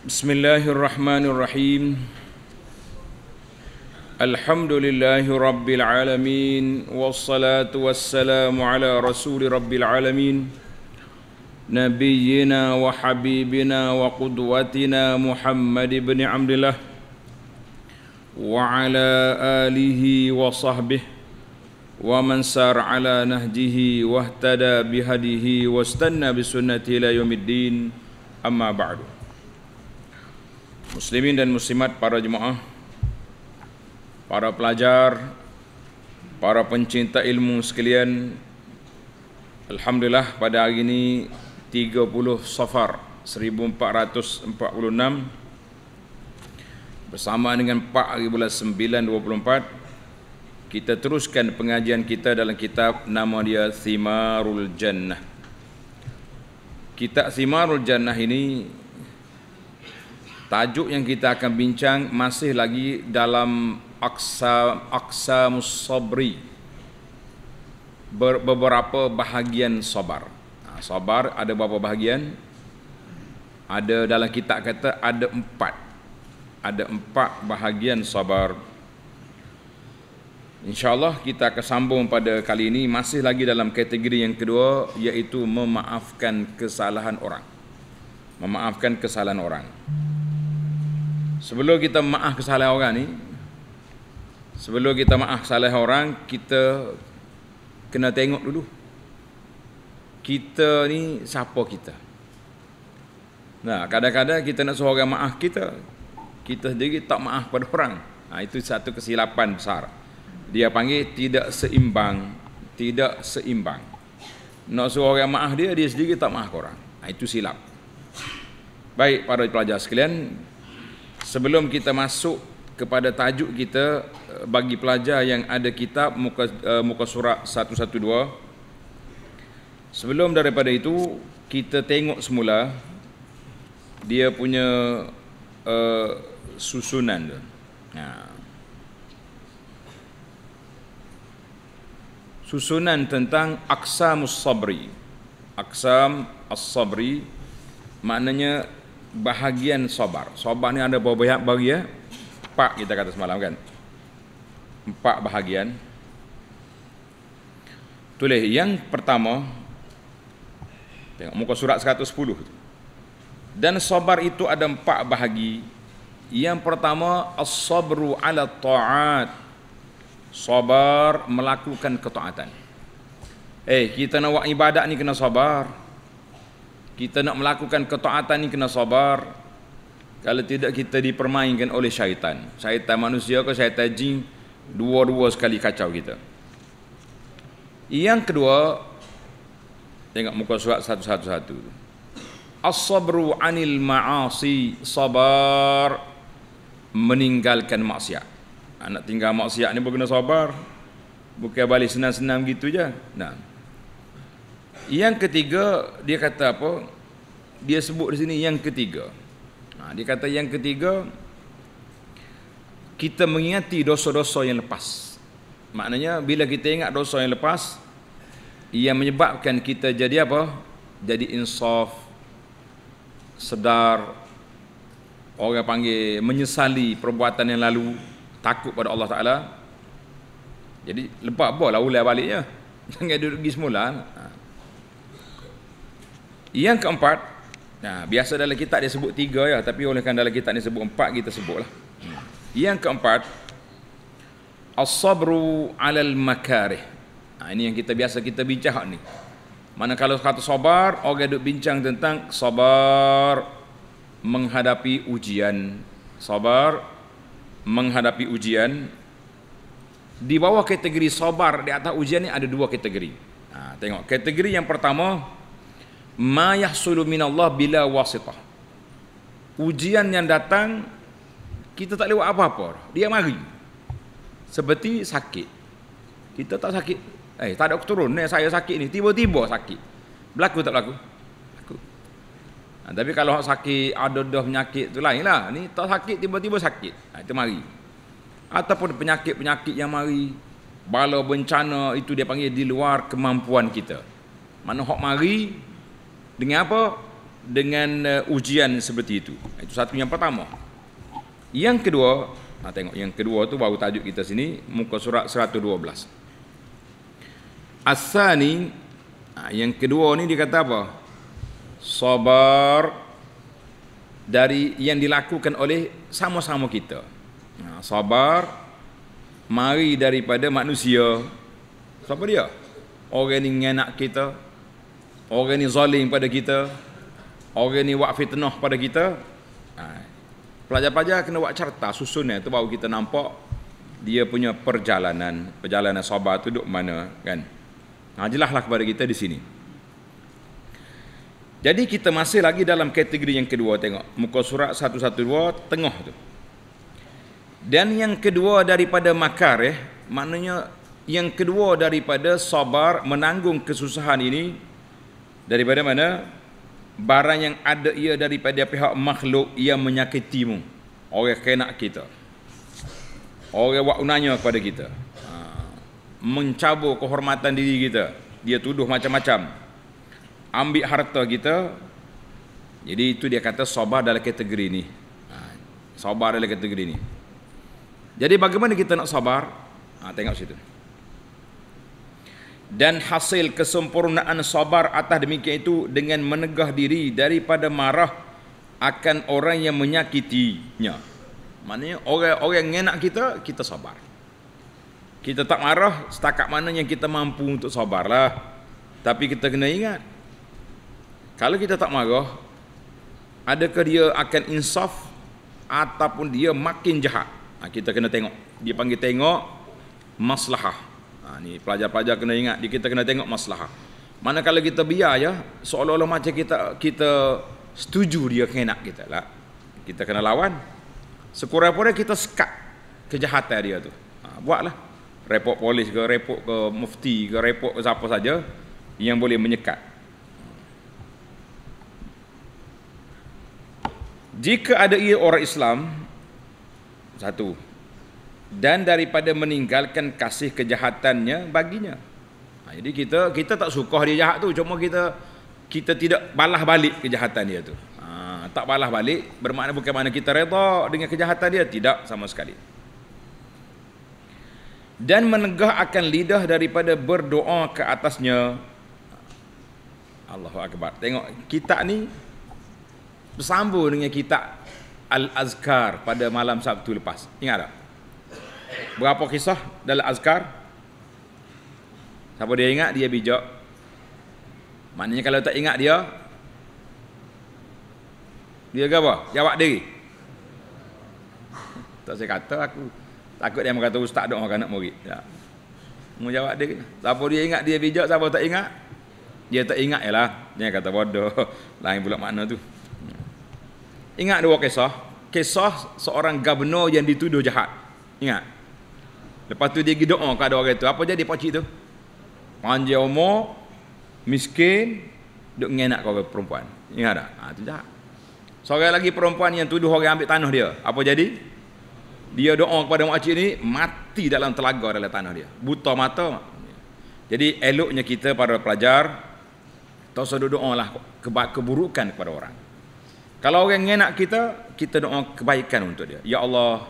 Bismillahirrahmanirrahim Alhamdulillahirabbil alamin wassalatu wassalamu ala rasuli rabbil alamin nabiyyina wa habibina wa qudwatina Muhammad ibn Abdullah wa ala alihi wa sahbihi wa man ala nahjihi wahtada bihadihi wastanna bisunnati ila yaumiddin amma ba'du Muslimin dan muslimat para jemaah Para pelajar Para pencinta ilmu sekalian Alhamdulillah pada hari ini 30 Safar 1446 Bersama dengan 4 hari Kita teruskan pengajian kita dalam kitab Nama dia Thimarul Jannah Kitab Thimarul Jannah ini Tajuk yang kita akan bincang masih lagi dalam aksa aksa musabri Ber, beberapa bahagian sabar. Nah, ha, sabar ada berapa bahagian? Ada dalam kitab kata ada empat. Ada empat bahagian sabar. InsyaAllah kita akan sambung pada kali ini masih lagi dalam kategori yang kedua iaitu memaafkan kesalahan orang. Memaafkan kesalahan orang. Hmm. Sebelum kita maaf kesalahan orang ni Sebelum kita maaf kesalahan orang Kita Kena tengok dulu Kita ni siapa kita Nah kadang-kadang kita nak suruh orang maaf kita Kita sendiri tak maaf pada orang nah, Itu satu kesilapan besar Dia panggil tidak seimbang Tidak seimbang Nak suruh orang maaf dia Dia sendiri tak maaf orang nah, Itu silap Baik para pelajar sekalian, sebelum kita masuk kepada tajuk kita eh, bagi pelajar yang ada kitab muka, eh, muka surat 112 sebelum daripada itu kita tengok semula dia punya uh, susunan dia. Ha. Susunan tentang aksamus sabri. Aksam as-sabri maknanya bahagian sabar. Sabar ni ada beberapa banyak bagi ya? Empat kita kata semalam kan? Empat bahagian. Tulis yang pertama. Tengok muka surat 110. Dan sabar itu ada empat bahagi. Yang pertama, as-sabru ala ta'at. Sabar melakukan ketaatan. Eh, kita nak buat ibadat ni kena sabar kita nak melakukan ketaatan ini kena sabar kalau tidak kita dipermainkan oleh syaitan syaitan manusia ke syaitan jin dua-dua sekali kacau kita yang kedua tengok muka surat satu-satu-satu as-sabru anil ma'asi sabar meninggalkan maksiat anak tinggal maksiat ni pun kena sabar bukan balik senang-senang gitu je nah yang ketiga dia kata apa? Dia sebut di sini yang ketiga. Ha, dia kata yang ketiga kita mengingati dosa-dosa yang lepas. Maknanya bila kita ingat dosa yang lepas ia menyebabkan kita jadi apa? Jadi insaf sedar orang panggil menyesali perbuatan yang lalu takut pada Allah Taala. Jadi lepas apa lah ulai baliknya. Jangan duduk pergi semula. Yang keempat, nah biasa dalam kitab dia sebut tiga ya, tapi oleh kerana dalam kitab ni sebut empat kita sebutlah. Hmm. Yang keempat, as-sabru 'alal makarih. Nah, ha, ini yang kita biasa kita bincang ni. Mana kalau kata sabar, orang duk bincang tentang sabar menghadapi ujian. Sabar menghadapi ujian. Di bawah kategori sabar di atas ujian ni ada dua kategori. Nah, ha, tengok kategori yang pertama ma yahsulu minallah bila wasitah ujian yang datang kita tak lewat apa-apa dia mari seperti sakit kita tak sakit eh tak ada keturun eh, saya sakit ni tiba-tiba sakit berlaku tak berlaku berlaku ha, tapi kalau sakit ada dah penyakit tu lain lah ni tak sakit tiba-tiba sakit ha, itu mari ataupun penyakit-penyakit yang mari bala bencana itu dia panggil di luar kemampuan kita mana hok mari dengan apa dengan uh, ujian seperti itu itu satu yang pertama yang kedua nah tengok yang kedua tu baru tajuk kita sini muka surat 112 asani nah, yang kedua ni dikata apa sabar dari yang dilakukan oleh sama-sama kita nah, sabar mari daripada manusia siapa dia orang yang enak kita orang ni zalim pada kita orang ni buat fitnah pada kita ha. pelajar-pelajar kena buat carta susunnya itu eh, baru kita nampak dia punya perjalanan perjalanan sabar tu duduk mana kan nah, ha, jelaslah kepada kita di sini jadi kita masih lagi dalam kategori yang kedua tengok muka surat 112 tengah tu dan yang kedua daripada makar eh maknanya yang kedua daripada sabar menanggung kesusahan ini daripada mana barang yang ada ia daripada pihak makhluk ia menyakitimu orang kena kita orang buat unanya kepada kita ha. mencabur kehormatan diri kita dia tuduh macam-macam ambil harta kita jadi itu dia kata sabar dalam kategori ini ha. sabar dalam kategori ini jadi bagaimana kita nak sabar ha, tengok situ dan hasil kesempurnaan sabar atas demikian itu dengan menegah diri daripada marah akan orang yang menyakitinya. Maknanya orang-orang yang enak kita, kita sabar. Kita tak marah setakat mana yang kita mampu untuk sabarlah. Tapi kita kena ingat. Kalau kita tak marah, adakah dia akan insaf ataupun dia makin jahat? Ha, kita kena tengok. Dia panggil tengok maslahah. Ha, ni pelajar-pelajar kena ingat, kita kena tengok masalah. Manakala kita biar ya, seolah-olah macam kita kita setuju dia kena kita lah. Kita kena lawan. Sekurang-kurangnya kita sekat kejahatan dia tu. Ha, buatlah. Repot polis ke, repot ke mufti ke, repot ke siapa saja yang boleh menyekat. Jika ada ia orang Islam satu dan daripada meninggalkan kasih kejahatannya baginya. Ha, jadi kita kita tak suka dia jahat tu cuma kita kita tidak balas balik kejahatan dia tu. Ha, tak balas balik bermakna bukan mana kita redha dengan kejahatan dia tidak sama sekali. Dan menegah akan lidah daripada berdoa ke atasnya. Allahu akbar. Tengok kitab ni bersambung dengan kitab Al-Azkar pada malam Sabtu lepas. Ingat tak? berapa kisah dalam azkar siapa dia ingat dia bijak maknanya kalau tak ingat dia dia ke apa? jawab diri tak saya kata aku takut dia berkata ustaz doa anak murid tak mau jawab diri siapa dia ingat dia bijak siapa tak ingat dia tak ingat ialah dia kata bodoh lain pula makna tu ingat dua kisah kisah seorang gubernur yang dituduh jahat ingat Lepas tu dia pergi doa kat orang tu. Apa jadi pakcik tu? Panjang umur, miskin, duduk ngenak kau perempuan. Ingat tak? Ha, tu jahat. Seorang lagi perempuan yang tuduh orang ambil tanah dia. Apa jadi? Dia doa kepada makcik ni, mati dalam telaga dalam tanah dia. Buta mata. Jadi eloknya kita para pelajar, tak usah doa lah keburukan kepada orang. Kalau orang ngenak kita, kita doa kebaikan untuk dia. Ya Allah,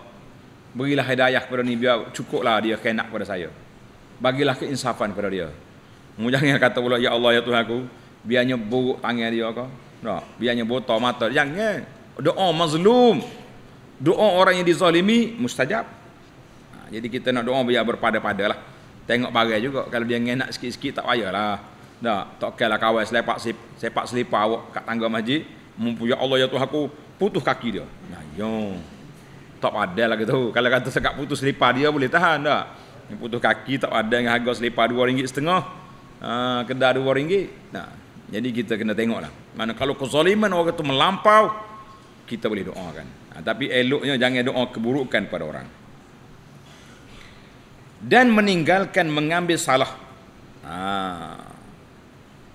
Berilah hidayah kepada ni biar cukuplah dia kena kepada saya. Bagilah keinsafan kepada dia. Mu jangan kata pula ya Allah ya Tuhan aku, biarnya buruk tangan dia ke. Tak, biarnya buta mata. Jangan. Doa mazlum. Doa orang yang dizalimi mustajab. Ha, jadi kita nak doa biar berpada-padalah. Tengok barang juga kalau dia ngenak sikit-sikit tak payahlah. Tak, tak kalah kawan selepak sepak selipar awak kat tangga masjid, mumpu ya Allah ya Tuhan aku, putus kaki dia. Nah, yo tak ada lah gitu. Kalau kata sekat putus selipar dia boleh tahan tak? Yang putus kaki tak ada dengan harga selipar RM2.5. Uh, ha, kedai RM2. Nah, jadi kita kena tengoklah. Mana kalau kezaliman orang tu melampau, kita boleh doakan. Ha, tapi eloknya jangan doa keburukan pada orang. Dan meninggalkan mengambil salah. Ha.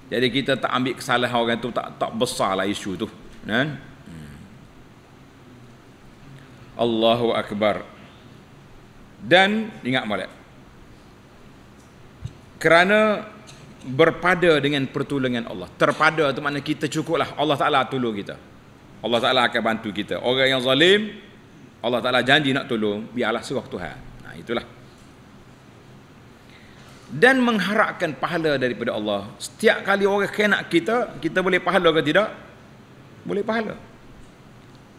Jadi kita tak ambil kesalahan orang tu tak tak besarlah isu tu. Nah. Kan? Allahu Akbar dan ingat balik kerana berpada dengan pertolongan Allah terpada itu makna kita cukuplah Allah Ta'ala tolong kita Allah Ta'ala akan bantu kita orang yang zalim Allah Ta'ala janji nak tolong biarlah suruh Tuhan nah, ha, itulah dan mengharapkan pahala daripada Allah setiap kali orang kena kita kita boleh pahala ke tidak boleh pahala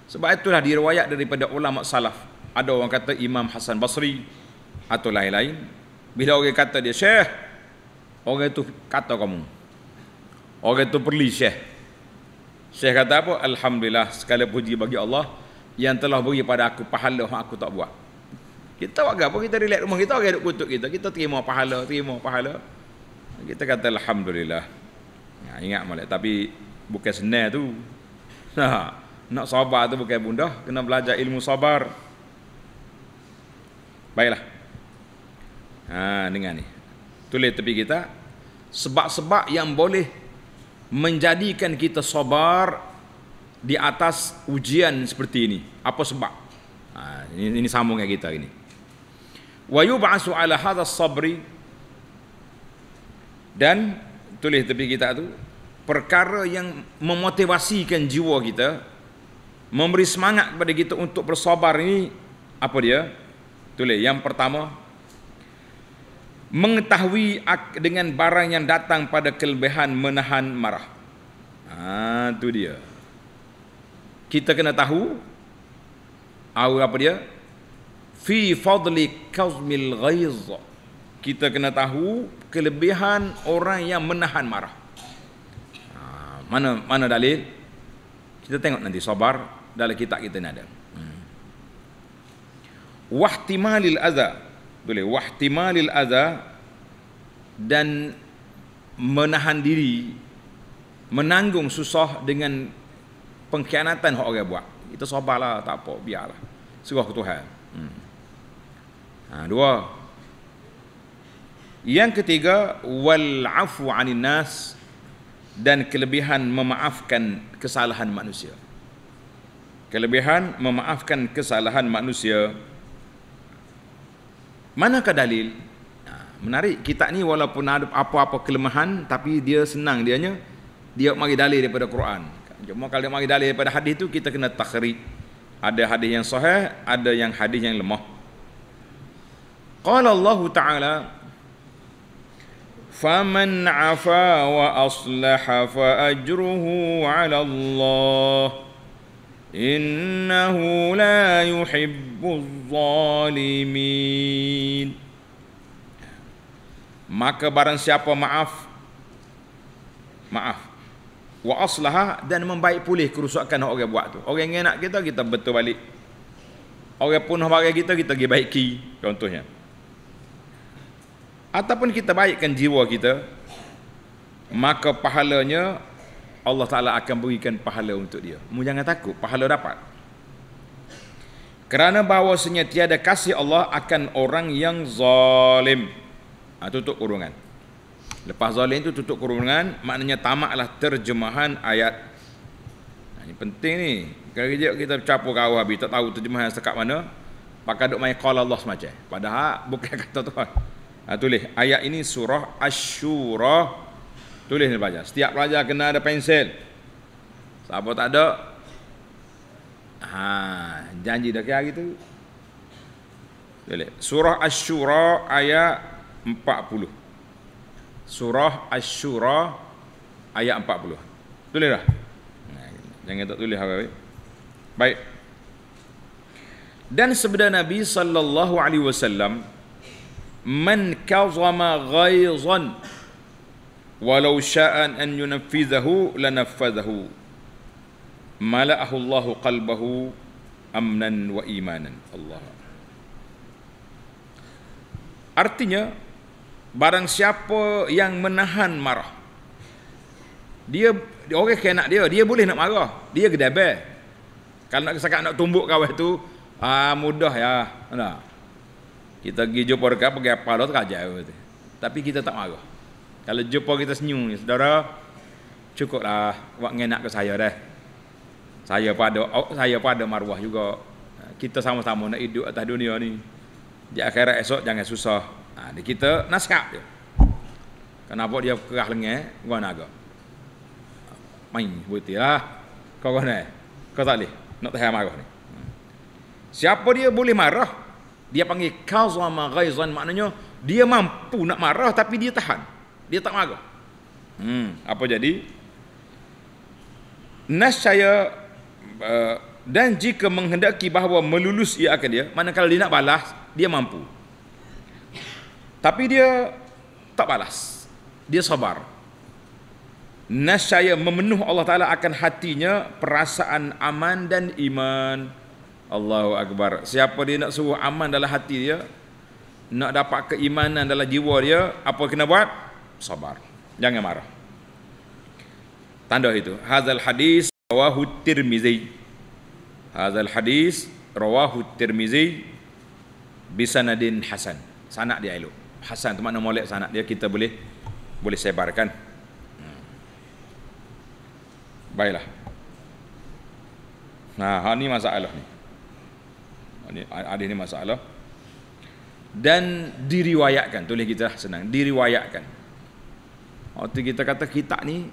sebab itulah diriwayat daripada ulama salaf. Ada orang kata Imam Hasan Basri atau lain-lain. Bila orang kata dia syekh, orang itu kata kamu. Orang itu perli syekh. Syekh kata apa? Alhamdulillah, segala puji bagi Allah yang telah beri pada aku pahala yang aku tak buat. Kita buat apa? Kita relax rumah kita, orang duduk kutuk kita. Kita terima pahala, terima pahala. Kita kata Alhamdulillah. Ya, ingat malik. Tapi bukan senar tu. Ha. Nak sabar tu bukan mudah, kena belajar ilmu sabar. Baiklah. Ha dengar ni. Tulis tepi kita sebab-sebab yang boleh menjadikan kita sabar di atas ujian seperti ini. Apa sebab? Ha, ini, ini sambung dengan kita ini. Wa yub'asu ala hadha sabri dan tulis tepi kita tu perkara yang memotivasikan jiwa kita memberi semangat kepada kita untuk bersabar ini apa dia? Tulis yang pertama mengetahui dengan barang yang datang pada kelebihan menahan marah. Ha tu dia. Kita kena tahu apa dia? Fi fadli kazmil ghaiz. Kita kena tahu kelebihan orang yang menahan marah. Ha, mana mana dalil? Kita tengok nanti sabar dalam kitab kita ni ada. Hmm. Wahtimalil azza. Boleh wahtimalil azza dan menahan diri menanggung susah dengan pengkhianatan hak orang buat. Kita sabarlah tak apa biarlah. Serah ke Tuhan. Hmm. Ha, dua. Yang ketiga wal afu 'anil nas dan kelebihan memaafkan kesalahan manusia kelebihan memaafkan kesalahan manusia manakah dalil ha, menarik kita ni walaupun ada apa-apa kelemahan tapi dia senang dia dianya dia mari dalil daripada Quran cuma kalau dia mari dalil daripada hadis tu kita kena takhrij ada hadis yang sahih ada yang hadis yang lemah qala Allah taala faman afa wa aslaha fa ajruhu 'ala Allah إنه لا يحب الظالمين maka barang siapa maaf maaf wa aslaha dan membaik pulih kerusakan yang orang buat tu orang yang nak kita kita betul balik orang punah barang kita kita pergi baiki contohnya ataupun kita baikkan jiwa kita maka pahalanya Allah Ta'ala akan berikan pahala untuk dia. Mu jangan takut, pahala dapat. Kerana bahawasanya tiada kasih Allah akan orang yang zalim. Ha, tutup kurungan. Lepas zalim itu tutup kurungan, maknanya tamaklah terjemahan ayat. Ha, ini penting ni. Kerja kita capur kau habis, tak tahu terjemahan sekat mana. Pakai duk main call Allah semacam. Padahal bukan kata tuan. Ha, tulis, ayat ini surah Ash-Shura. Tulis ni pelajar. Setiap pelajar kena ada pensel. Siapa tak ada? Ha, janji dah kira gitu. Tulis. Surah Ash-Shura ayat 40. Surah Ash-Shura ayat 40. Tulis dah. Ha, jangan tak tulis harap. Baik. Dan sebenarnya Nabi sallallahu alaihi wasallam man kazama ghaizan walau sya'an an yunaffizahu lanaffazahu mala'ahu Allahu qalbahu amnan wa imanan Allah Artinya barang siapa yang menahan marah dia orang kena dia dia boleh nak marah dia gedebel kalau nak sangka nak tumbuk kawan tu ah mudah ya nah kita pergi jumpa dekat pergi apa dah terkejut tapi kita tak marah kalau jumpa kita senyum ni, saudara, cukuplah buat ngenak ke saya dah. Saya pada oh, saya pada marwah juga. Kita sama-sama nak hidup atas dunia ni. Di akhirat esok jangan susah. Ha, di kita nasihat dia. Kenapa dia kerah lengah, gua naga. Main butilah. Kau kena. Kau tak boleh. Nak tahan marah ni. Siapa dia boleh marah? Dia panggil kazama ghaizan maknanya dia mampu nak marah tapi dia tahan. Dia tak marah. Hmm, apa jadi? Nasyaya uh, eh, dan jika menghendaki bahawa melulus ia akan dia, manakala dia nak balas, dia mampu. Tapi dia tak balas. Dia sabar. Nasyaya memenuh Allah Ta'ala akan hatinya perasaan aman dan iman. Allahu Akbar. Siapa dia nak suruh aman dalam hati dia, nak dapat keimanan dalam jiwa dia, apa kena buat? sabar. Jangan marah. Tanda itu. Hazal hadis rawahu tirmizi. Hazal hadis rawahu tirmizi. Bisanadin Hasan. Sanak dia elok. Hasan tu makna molek sanak dia. Kita boleh boleh sebarkan. Hmm. Baiklah. Nah, ha, ha, ini masalah ni. Ini ha, ada ini masalah. Dan diriwayatkan, tulis kita lah, senang. Diriwayatkan. Waktu kita kata kita ni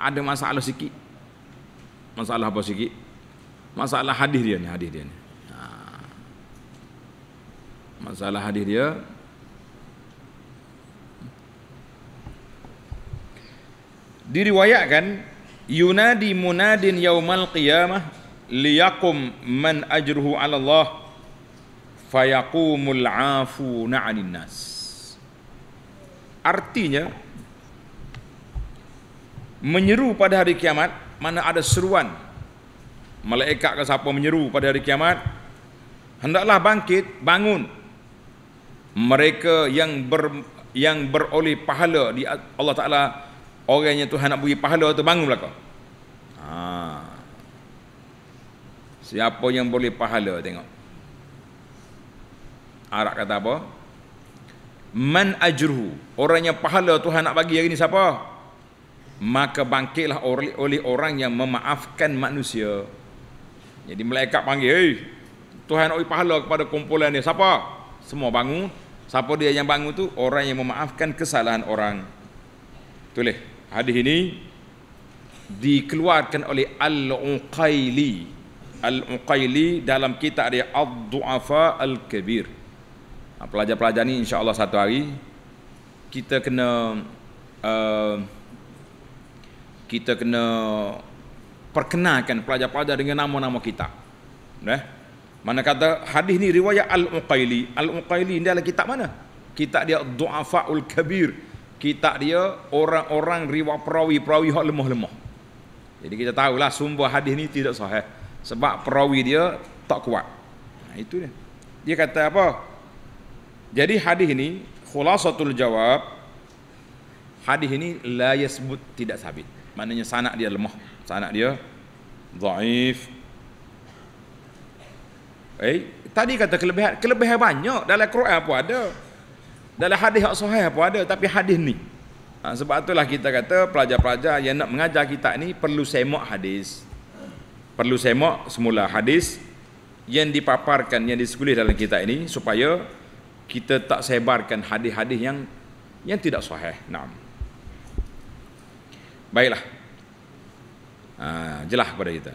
ada masalah sikit. Masalah apa sikit? Masalah hadis dia ni, hadis dia ni. Ha. Masalah hadis dia diriwayatkan yunadi munadin yaumal qiyamah liyakum man ajruhu ala Allah fayakumul afu na'anin nas artinya menyeru pada hari kiamat mana ada seruan malaikat ke siapa menyeru pada hari kiamat hendaklah bangkit bangun mereka yang ber, yang beroleh pahala di Allah Taala orangnya Tuhan nak bagi pahala tu bangun belaka ha. siapa yang boleh pahala tengok arak kata apa man ajruhu orangnya pahala Tuhan nak bagi hari ni siapa maka bangkitlah oleh orang yang memaafkan manusia. Jadi malaikat panggil, "Hei, Tuhan oi pahala kepada kumpulan ni. Siapa? Semua bangun. Siapa dia yang bangun tu? Orang yang memaafkan kesalahan orang." Tulis hadis ini dikeluarkan oleh Al-Uqaili. Al-Uqaili dalam kitab dia Al duafa Al-Kabir. pelajar-pelajar ni insya-Allah satu hari kita kena uh, kita kena perkenalkan pelajar-pelajar dengan nama-nama kita. Eh? Mana kata hadis ni riwayat Al-Uqaili. Al-Uqaili ni adalah kitab mana? Kitab dia Du'afa'ul Kabir. Kitab dia orang-orang riwayat perawi-perawi yang lemah-lemah. Jadi kita tahulah sumber hadis ni tidak sahih. Sebab perawi dia tak kuat. Nah, ha, itu dia. Dia kata apa? Jadi hadis ini khulasatul jawab hadis ini la yasbut tidak sabit maknanya sanak dia lemah sanak dia zaif eh tadi kata kelebihan kelebihan banyak dalam Quran pun ada dalam hadis yang sahih pun ada tapi hadis ni ha, sebab itulah kita kata pelajar-pelajar yang nak mengajar kita ni perlu semak hadis perlu semak semula hadis yang dipaparkan yang disekolah dalam kita ini supaya kita tak sebarkan hadis-hadis yang yang tidak sahih. Naam. Baiklah. Ha, jelah kepada kita.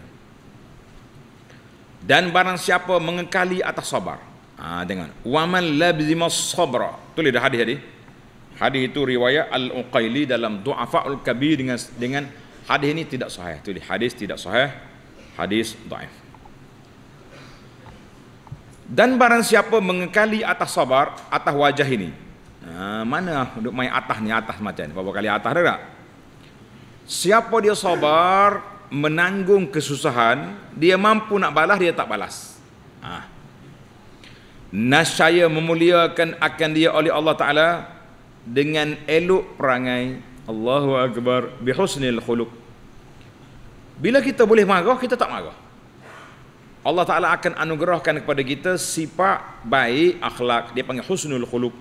Dan barang siapa mengekali atas sabar. Ha, ah, dengan. Waman labzima sabra. Itu lihat hadis tadi. Hadis itu riwayat Al-Uqayli dalam Du'afa'ul Kabir dengan dengan hadis ini tidak sahih. Itu hadis tidak sahih. Hadis da'if. Dan barang siapa mengekali atas sabar, atas wajah ini. Ha, mana duduk main atas ni, atas macam ni. Berapa kali atas dia tak? Siapa dia sabar menanggung kesusahan, dia mampu nak balas, dia tak balas. Ah. Ha. Nasyaya memuliakan akan dia oleh Allah Ta'ala dengan elok perangai. Allahu Akbar. Bihusnil khuluk. Bila kita boleh marah, kita tak marah. Allah Ta'ala akan anugerahkan kepada kita sifat baik akhlak. Dia panggil husnul khuluk.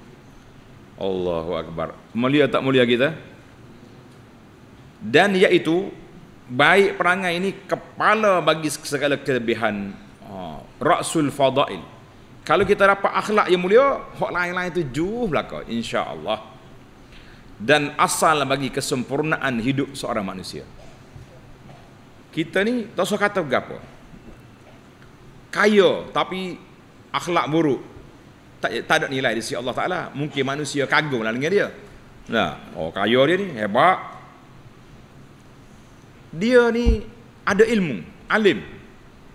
Allahu Akbar. Mulia tak mulia Kita dan iaitu baik perangai ini kepala bagi segala kelebihan uh, rasul fadail kalau kita dapat akhlak yang mulia hak lain-lain tu jauh belaka insyaallah dan asal bagi kesempurnaan hidup seorang manusia kita ni tak usah kata apa kaya tapi akhlak buruk tak, tak ada nilai di sisi Allah Taala mungkin manusia kagumlah dengan dia nah oh kaya dia ni hebat dia ni ada ilmu, alim.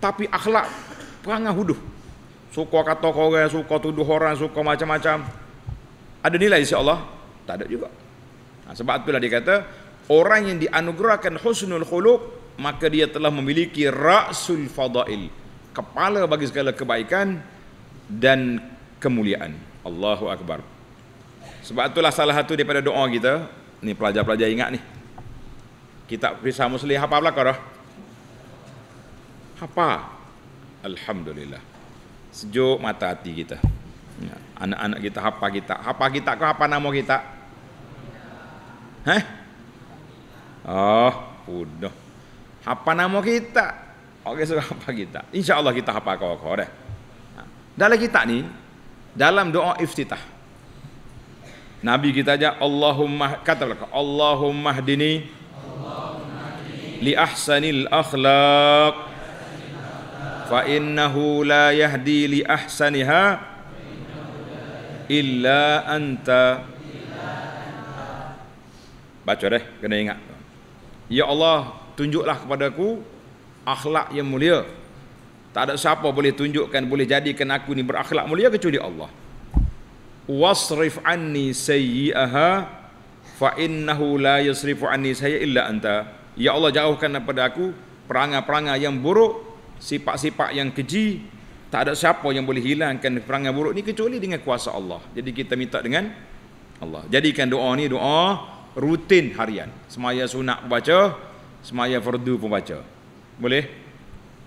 Tapi akhlak perangai huduh. Suka kata orang, suka tuduh orang, suka macam-macam. Ada nilai insya Allah? Tak ada juga. Nah, ha, sebab itulah dia kata, orang yang dianugerahkan husnul khuluq, maka dia telah memiliki ra'sul fadail. Kepala bagi segala kebaikan dan kemuliaan. Allahu Akbar. Sebab itulah salah satu daripada doa kita, ni pelajar-pelajar ingat ni, kita kisah muslim apa pula kau apa alhamdulillah sejuk mata hati kita ya, anak-anak kita apa kita apa kita kau apa nama kita Hah? Oh, udah. Apa nama kita? Okey, so apa kita? Insya Allah kita apa kau kau deh. Ha. Dalam kita ni, dalam doa iftitah. Nabi kita aja Allahumma kata Allahumma dini li ahsanil akhlaq fa innahu la yahdi li ahsaniha illa anta baca deh kena ingat ya Allah tunjuklah kepadaku akhlak yang mulia tak ada siapa boleh tunjukkan boleh jadikan aku ni berakhlak mulia kecuali Allah wasrif anni sayyi'aha fa innahu la yasrifu anni sayyi'a illa anta Ya Allah jauhkan daripada aku perangai-perangai yang buruk, sifat-sifat yang keji. Tak ada siapa yang boleh hilangkan perangai buruk ni kecuali dengan kuasa Allah. Jadi kita minta dengan Allah. Jadikan doa ni doa rutin harian. Semaya sunat pun baca, semaya fardu pun baca. Boleh?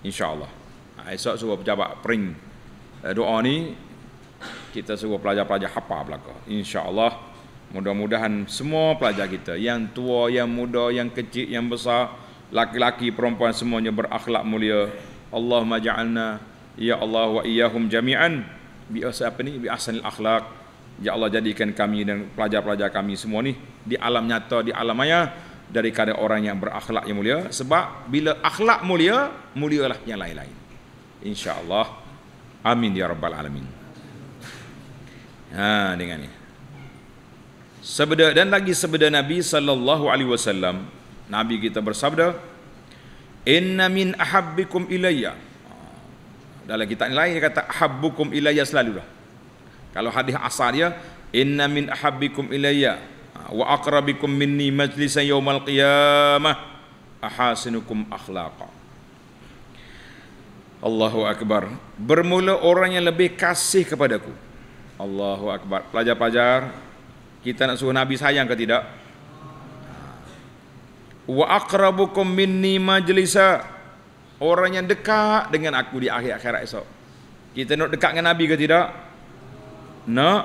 InsyaAllah. Ha, esok suruh pejabat pering eh, doa ni, kita suruh pelajar-pelajar hafal belakang. InsyaAllah. Allah. Mudah-mudahan semua pelajar kita Yang tua, yang muda, yang kecil, yang besar Laki-laki, perempuan semuanya berakhlak mulia Allahumma ja'alna Ya Allah wa iyahum jami'an Bi apa ni? Bi asanil akhlak Ya Allah jadikan kami dan pelajar-pelajar kami semua ni Di alam nyata, di alam maya Dari kadang orang yang berakhlak yang mulia Sebab bila akhlak mulia Mulialah yang lain-lain InsyaAllah Amin ya Rabbal Alamin Ha dengan ni Sebeda dan lagi sebeda Nabi sallallahu alaihi wasallam Nabi kita bersabda inna min ahabbikum ilayya ah, dalam kitab ini lain dia kata ahabbukum ilayya selalu lah kalau hadis asal dia inna min ahabbikum ilayya ah, wa aqrabikum minni majlisan yawmal qiyamah ahasinukum akhlaqa Allahu Akbar Bermula orang yang lebih kasih kepadaku Allahu Akbar Pelajar-pelajar kita nak suruh Nabi sayang ke tidak? Wa akrabukum minni majlisa orang yang dekat dengan aku di akhir akhirat esok. Kita nak dekat dengan Nabi ke tidak? Nak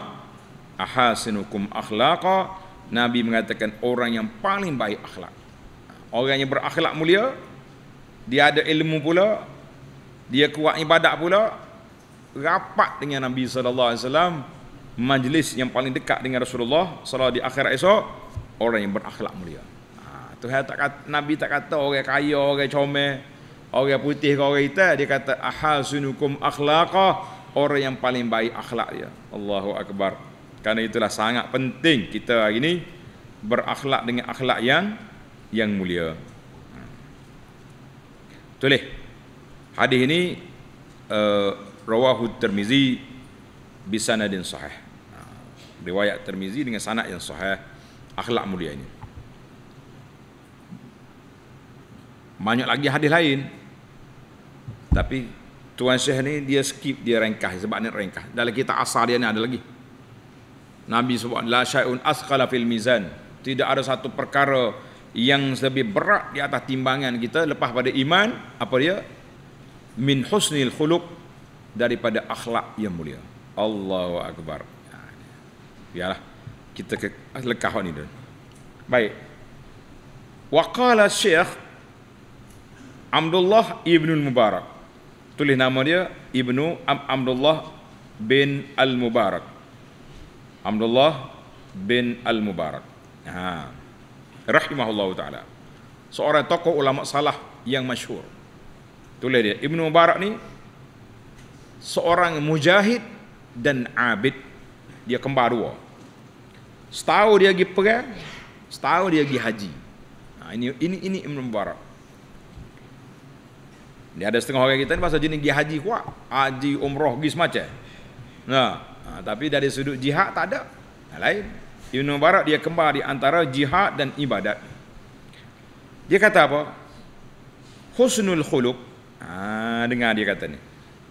ahasinukum akhlaqa Nabi mengatakan orang yang paling baik akhlak. Orang yang berakhlak mulia dia ada ilmu pula dia kuat ibadat pula rapat dengan Nabi sallallahu alaihi wasallam majlis yang paling dekat dengan Rasulullah salat di akhirat esok orang yang berakhlak mulia. Ha, Tuhan tak kata, Nabi tak kata orang kaya, orang comel, orang putih ke orang hitam dia kata ahal ahasunukum akhlaqa orang yang paling baik akhlak dia. Allahu akbar. Karena itulah sangat penting kita hari ini berakhlak dengan akhlak yang yang mulia. Betul. Ha. Hadis ini uh, rawahu Tirmizi bisanadin sahih riwayat Tirmizi dengan sanad yang sahih akhlak mulia ini. Banyak lagi hadis lain. Tapi Tuan Syekh ni dia skip dia rengkah sebab ni rengkah. Dalam kita asal dia ni ada lagi. Nabi sebut la syai'un asqala fil mizan. Tidak ada satu perkara yang lebih berat di atas timbangan kita lepas pada iman apa dia? Min husnil khuluq daripada akhlak yang mulia. Allahu akbar biarlah kita ke lekah ni tu baik waqala syekh Abdullah ibnu mubarak tulis nama dia ibnu Am Abdullah bin al-Mubarak Abdullah bin al-Mubarak ha rahimahullahu taala seorang tokoh ulama salah yang masyhur tulis dia ibnu Mubarak ni seorang mujahid dan abid dia kembar dua setahun dia pergi perang setahun dia pergi haji ha, ini ini ini Ibn Mubarak ni ada setengah orang kita ni pasal jenis pergi haji kuat haji umrah pergi semacam nah ha, tapi dari sudut jihad tak ada yang lain Ibn Mubarak dia kembar di antara jihad dan ibadat dia kata apa husnul khuluq ha, dengar dia kata ni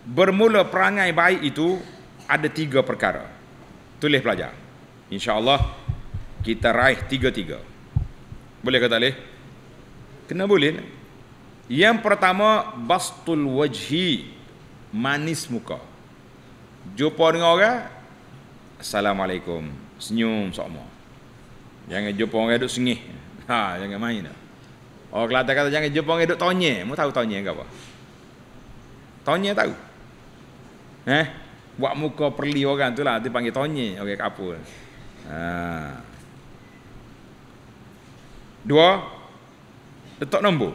bermula perangai baik itu ada tiga perkara tulis pelajar InsyaAllah kita raih tiga-tiga. Boleh kata tak boleh? Kena boleh. Yang pertama, bastul wajhi, manis muka. Jumpa dengan orang, Assalamualaikum. Senyum sama. Jangan jumpa orang duduk sengih. Ha, jangan main. Lah. Orang Kelantan kata jangan jumpa orang duduk tonye. Mau tahu tonye ke apa? Tonye tahu. Eh? Buat muka perli orang tu lah. Dia panggil tonye. okay, kapur. Ha. Dua letak nombor.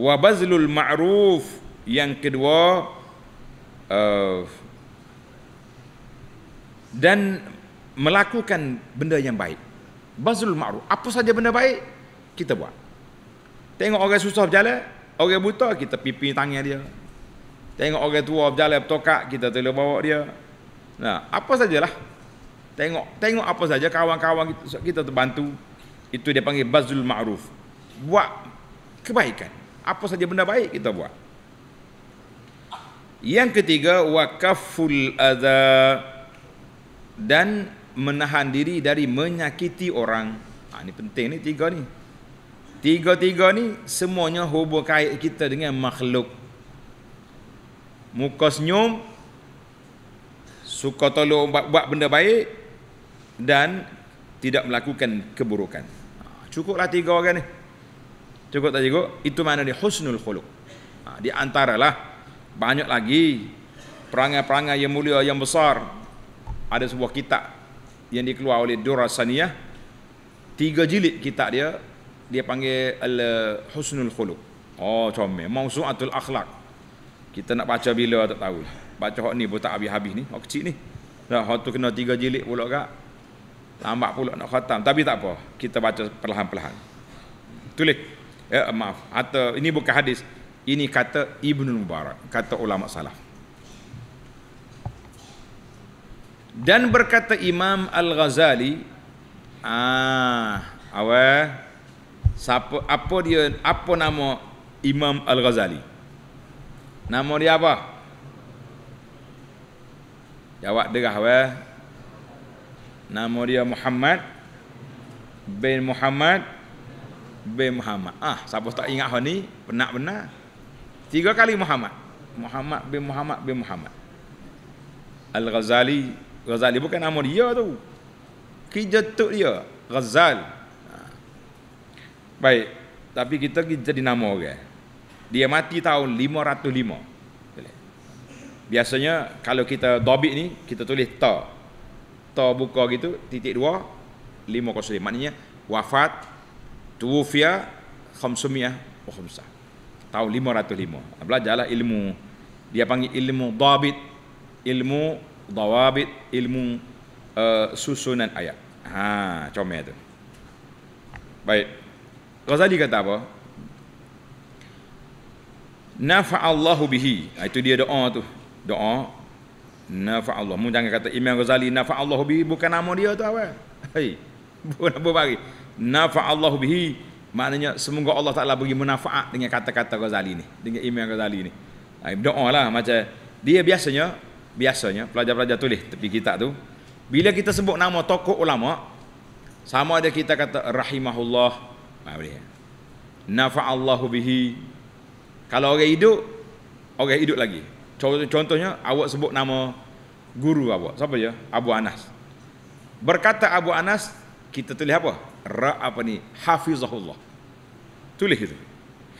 Wa bazlul ma'ruf yang kedua uh, dan melakukan benda yang baik. Bazlul ma'ruf, apa saja benda baik kita buat. Tengok orang susah berjalan, orang buta kita pipi tangan dia. Tengok orang tua berjalan bertokak, kita tolong bawa dia. Nah, apa sajalah Tengok, tengok apa saja kawan-kawan kita, kita terbantu. Itu dia panggil bazul ma'ruf. Buat kebaikan. Apa saja benda baik kita buat. Yang ketiga, wakaful adha. Dan menahan diri dari menyakiti orang. Ha, ini penting ni tiga ni. Tiga-tiga ni semuanya hubung kait kita dengan makhluk. Muka senyum, suka tolong buat, buat benda baik, dan tidak melakukan keburukan. Cukuplah tiga orang ni. Cukup tak cukup? Itu mana dia husnul khuluq. Ha, di antaralah banyak lagi perangai-perangai yang mulia yang besar. Ada sebuah kitab yang dikeluarkan oleh Durasaniyah. Tiga jilid kitab dia dia panggil al husnul khuluq. Oh, comel. Mausuatul akhlak. Kita nak baca bila tak tahu. Baca hok ni pun tak habis-habis ni. Hok kecil ni. Dah hok tu kena tiga jilid pula kak. Lama pula nak khatam Tapi tak apa Kita baca perlahan-perlahan Tulis eh, Maaf Atau ini bukan hadis Ini kata ibnu Mubarak Kata ulama salah. Dan berkata Imam Al-Ghazali Ah, awe. siapa apa dia apa nama Imam Al-Ghazali? Nama dia apa? Jawab derah weh. Nama dia Muhammad bin Muhammad bin Muhammad. Ah, siapa tak ingat hari ni, penak benar. Tiga kali Muhammad. Muhammad bin Muhammad bin Muhammad. Al-Ghazali, Ghazali bukan nama dia tu. Kijetuk dia, Ghazal. Ha. Baik, tapi kita jadi nama orang. Dia mati tahun 505. Biasanya kalau kita dobit ni, kita tulis tak ta buka gitu titik dua lima kosong lima maknanya wafat tuwufia khamsumiyah oh, wa khamsah tahun lima ratus lima ah, belajarlah ilmu dia panggil ilmu dhabit ilmu dawabit ilmu uh, susunan ayat ha comel tu baik Ghazali kata apa nafa'allahu bihi ah, itu dia doa tu doa Nafa Allah. Mu jangan kata Imam Ghazali nafa Allah bi bukan nama dia tu awal. Hei. Bukan apa bagi. Nafa Allah bihi maknanya semoga Allah Taala bagi manfaat dengan kata-kata Ghazali ni, dengan Imam Ghazali ni. Ai ha, doa lah macam dia biasanya biasanya pelajar-pelajar tulis tepi kitab tu bila kita sebut nama tokoh ulama sama ada kita kata rahimahullah apa ha, boleh nafa Allah bihi kalau orang hidup orang hidup lagi Contohnya awak sebut nama guru awak. Siapa ya? Abu Anas. Berkata Abu Anas, kita tulis apa? Ra apa ni? Hafizahullah. Tulis itu.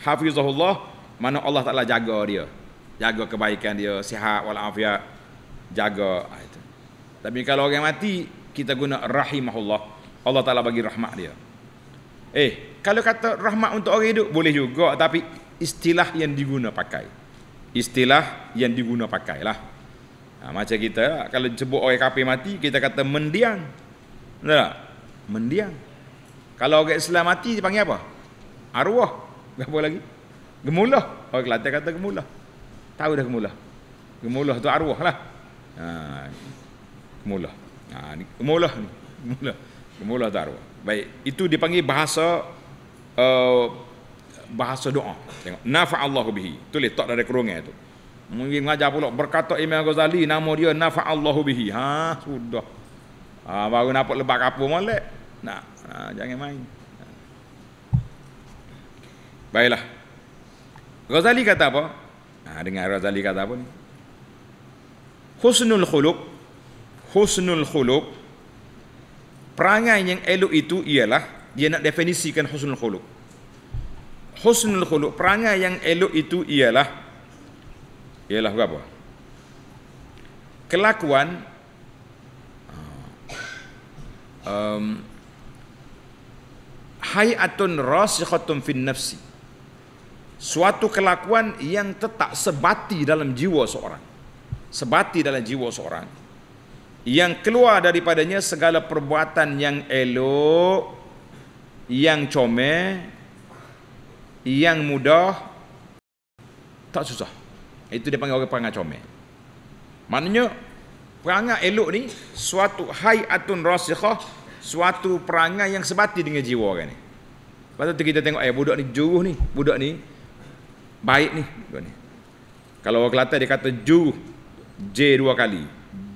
Hafizahullah mana Allah Taala jaga dia. Jaga kebaikan dia, sihat walafiat. Jaga ah, itu. Tapi kalau orang mati, kita guna rahimahullah. Allah Taala bagi rahmat dia. Eh, kalau kata rahmat untuk orang hidup boleh juga tapi istilah yang diguna pakai istilah yang diguna pakai lah. Ha, macam kita kalau sebut orang kafir mati, kita kata mendiang. Betul tak? Mendiang. Kalau orang Islam mati dipanggil apa? Arwah. Apa lagi? Gemulah. Orang Kelantan kata gemulah. Tahu dah gemulah. Gemulah tu arwah lah. Ha, gemulah. Ha, ni, gemulah ni. Gemulah. Gemulah tu arwah. Baik. Itu dipanggil bahasa uh, bahasa doa. Tengok Allah bihi. Tulis tak dari kerongan tu. Mungkin mengajar pula berkata Imam Ghazali nama dia nafa'allahu bihi. Ha sudah. Ha, baru nampak lebak kapur molek. nak ha, jangan main. Baiklah. Ghazali kata apa? Ha, dengar Ghazali kata apa ni? Husnul khuluq. Husnul khuluq. Perangai yang elok itu ialah dia nak definisikan husnul khuluq husnul khuluq perangai yang elok itu ialah ialah apa kelakuan ah, um, hayatun rasikhatun fin nafsi suatu kelakuan yang tetap sebati dalam jiwa seorang sebati dalam jiwa seorang yang keluar daripadanya segala perbuatan yang elok yang comel yang mudah tak susah. Itu dia panggil orang perangai comel. Maknanya perangai elok ni suatu hayatun rasikhah, suatu perangai yang sebati dengan jiwa orang ni. Lepas tu kita tengok eh budak ni juruh ni, budak ni baik ni, Kalau orang Kelantan dia kata juruh J dua kali.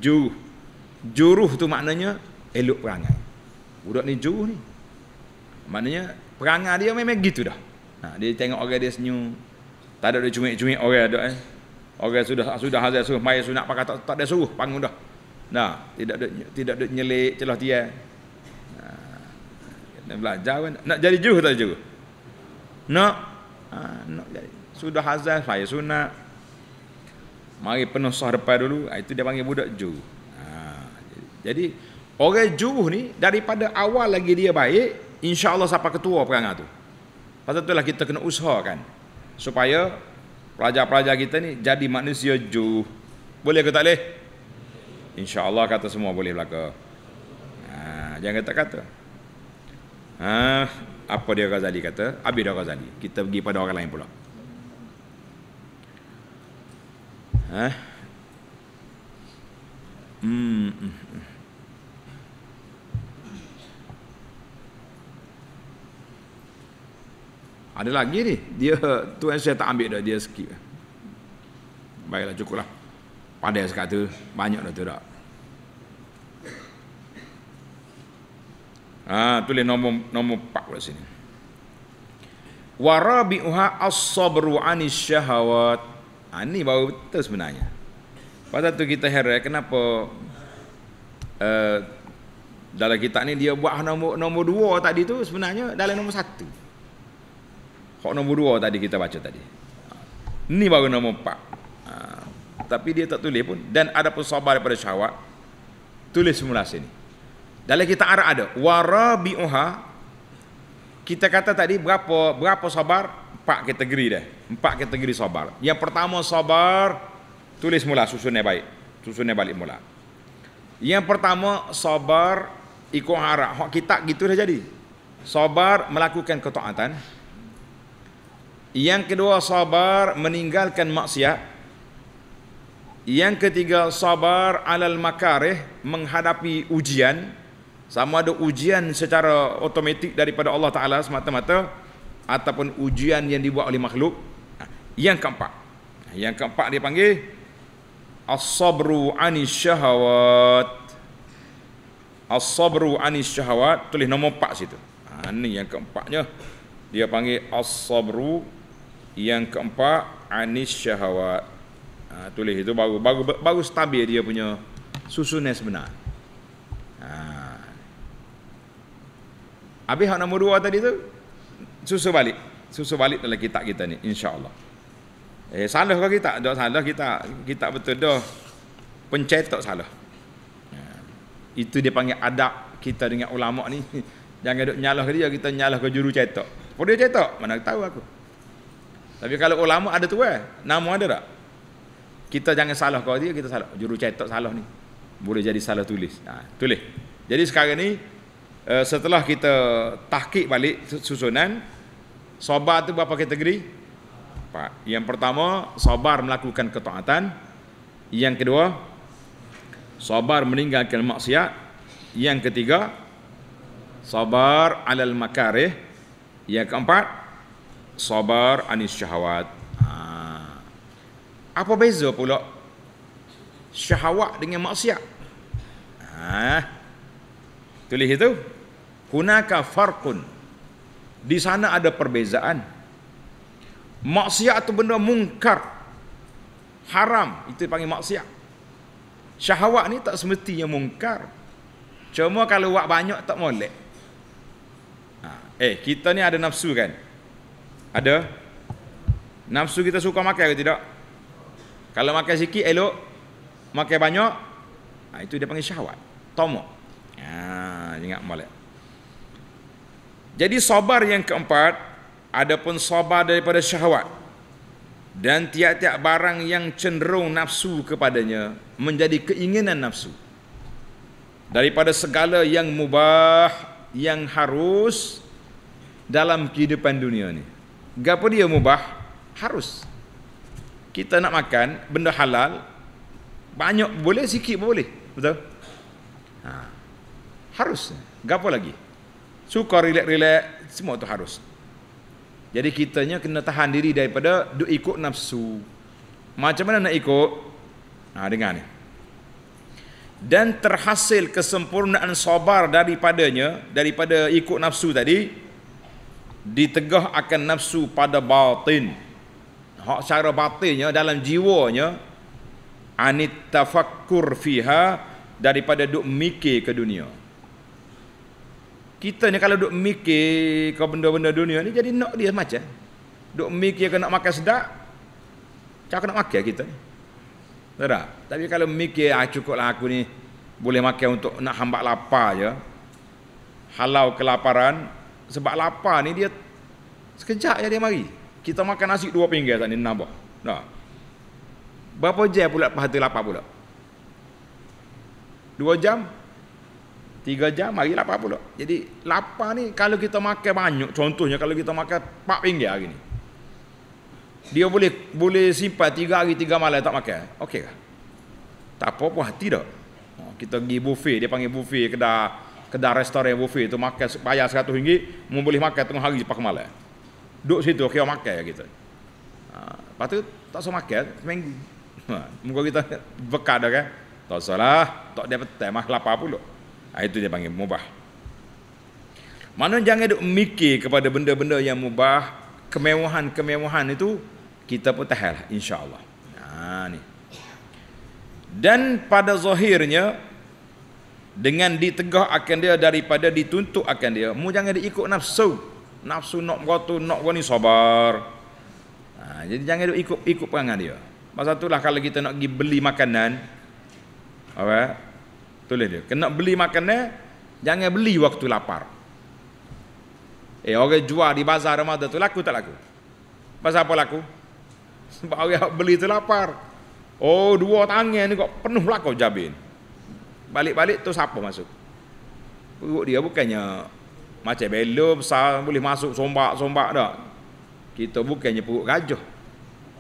Juruh. Juruh tu maknanya elok perangai. Budak ni juruh ni. Maknanya perangai dia memang gitu dah. Ha, dia tengok orang dia senyum. Tak ada dia cuik-cuik orang ada eh. Orang sudah sudah hazir suruh mai suruh nak pakai tak, tak ada suruh bangun dah. Nah, tidak ada tidak ada nyelik celah dia. Ha, nak belajar kan? Nak jadi juh tak juh? Nak? Ha, nak jadi. Sudah hazal, saya sunat. Mari penuh sah depan dulu. Ha, itu dia panggil budak juh. Ha, jadi, orang juh ni, daripada awal lagi dia baik, insya Allah siapa ketua perangai tu. Pasal lah kita kena usahakan supaya pelajar-pelajar kita ni jadi manusia ju. Boleh ke tak leh? Insya-Allah kata semua boleh belaka. Ha, jangan kata kata. Ha, apa dia Ghazali kata? Abi dia Ghazali. Kita pergi pada orang lain pula. Ha? Hmm. hmm, hmm. Ada lagi ni. Dia tuan saya tak ambil dah dia skip. Baiklah cukuplah. Padahal sekat tu banyak dah tu dah. Ha, tulis nombor nombor pak kat sini. warabi uha as-sabru 'ani syahawat. Ha, ini baru betul sebenarnya. Pada tu kita heran kenapa uh, dalam kitab ni dia buat nombor nombor 2 tadi tu sebenarnya dalam nombor satu Hak nombor dua tadi kita baca tadi. Ini baru nombor empat. Ha. Tapi dia tak tulis pun. Dan ada pun sabar daripada syahwat. Tulis semula sini. Dalam kita arah ada. Warabi'uha. Kita kata tadi berapa berapa sabar? Empat kategori dah. Empat kategori sabar. Yang pertama sabar. Tulis mula susunnya baik. Susunnya balik mula. Yang pertama sabar ikut arah. Hak kita gitu dah jadi. Sabar melakukan ketaatan. Yang kedua sabar meninggalkan maksiat. Yang ketiga sabar alal makarih menghadapi ujian. Sama ada ujian secara otomatik daripada Allah Ta'ala semata-mata ataupun ujian yang dibuat oleh makhluk. Yang keempat. Yang keempat dia panggil as-sabru anis syahawat. As-sabru anis syahawat tulis nombor empat situ. Ha, ini yang keempatnya. Dia panggil as-sabru yang keempat anis syahawat ha, tulis itu baru baru baru stabil dia punya susunan sebenar ha. habis hak nombor dua tadi tu susu balik susu balik dalam kitab kita ni insyaAllah eh salah ke kita tak salah kita kita betul dah pencetak salah ha. itu dia panggil adab kita dengan ulama ni jangan duk nyalah dia kita nyalah ke juru cetak. Pun dia cetak, mana tahu aku. Tapi kalau ulama ada tu eh, nama ada tak? Kita jangan salah kau dia, kita salah. Juru cetak salah ni. Boleh jadi salah tulis. Ha, tulis. Jadi sekarang ni, eh, setelah kita tahkik balik susunan, sabar tu berapa kategori? Empat. Yang pertama, sabar melakukan ketaatan. Yang kedua, sabar meninggalkan maksiat. Yang ketiga, sabar alal makarih. Yang keempat, sabar anis syahwat. Ha. Apa beza pula syahwat dengan maksiat? Ha. Tulis itu. kunaka farqun. Di sana ada perbezaan. Maksiat itu benda mungkar. Haram itu dipanggil maksiat. Syahwat ni tak semestinya mungkar. Cuma kalau wak banyak tak molek. Ha. Eh, kita ni ada nafsu kan? Ada Nafsu kita suka makan atau tidak Kalau makan sikit elok Makan banyak ha, Itu dia panggil syahwat Tomok ha, Ingat balik Jadi sabar yang keempat ada pun sabar daripada syahwat dan tiap-tiap barang yang cenderung nafsu kepadanya menjadi keinginan nafsu daripada segala yang mubah yang harus dalam kehidupan dunia ni gapo dia mubah harus kita nak makan benda halal banyak boleh sikit boleh betul ha. harus gapo lagi suka rilek rilek semua tu harus jadi kitanya kena tahan diri daripada duk ikut nafsu macam mana nak ikut ha, dengar ni dan terhasil kesempurnaan sabar daripadanya daripada ikut nafsu tadi ditegah akan nafsu pada batin hak secara batinnya dalam jiwanya anit tafakkur fiha daripada duk mikir ke dunia kita ni kalau duk mikir ke benda-benda dunia ni jadi nak dia macam duk mikir ke nak makan sedap cakap nak makan kita ni tak? tapi kalau mikir ah, cukuplah aku ni boleh makan untuk nak hambat lapar je halau kelaparan sebab lapar ni dia sekejap je dia mari. Kita makan nasi dua pinggir tak ni nambah. Nah. Berapa jam pula pahata lapar pula? Dua jam? Tiga jam, mari lapar pula. Jadi lapar ni kalau kita makan banyak, contohnya kalau kita makan empat pinggan hari ni. Dia boleh boleh simpan tiga hari, tiga malam tak makan. Okey Tak apa pun hati dah. Kita pergi buffet, dia panggil buffet kedai kedai restoran buffet tu makan bayar 100 ringgit mu boleh makan tengah hari sampai malam. Duduk situ kira makan kita. Ha, lepas tu tak usah makan seminggu. Ha, muka kita bekal dah kan. Tak usah tak dia petai mah lapar pula. Ha, itu dia panggil mubah. Mana jangan duk mikir kepada benda-benda yang mubah, kemewahan-kemewahan itu kita pun tahan lah insya-Allah. Ha ni. Dan pada zahirnya dengan ditegah akan dia daripada dituntut akan dia mu jangan diikut nafsu nafsu nak beratur nak berani sabar ha, jadi jangan ikut ikut perangai dia masa itulah kalau kita nak pergi beli makanan apa tulis dia kena beli makanan jangan beli waktu lapar eh orang jual di bazar Ramadan tu laku tak laku pasal apa laku sebab orang beli tu lapar oh dua tangan ni kok penuh lah kau jabin balik-balik tu siapa masuk perut dia bukannya macam belo besar boleh masuk sombak-sombak dah kita bukannya perut gajah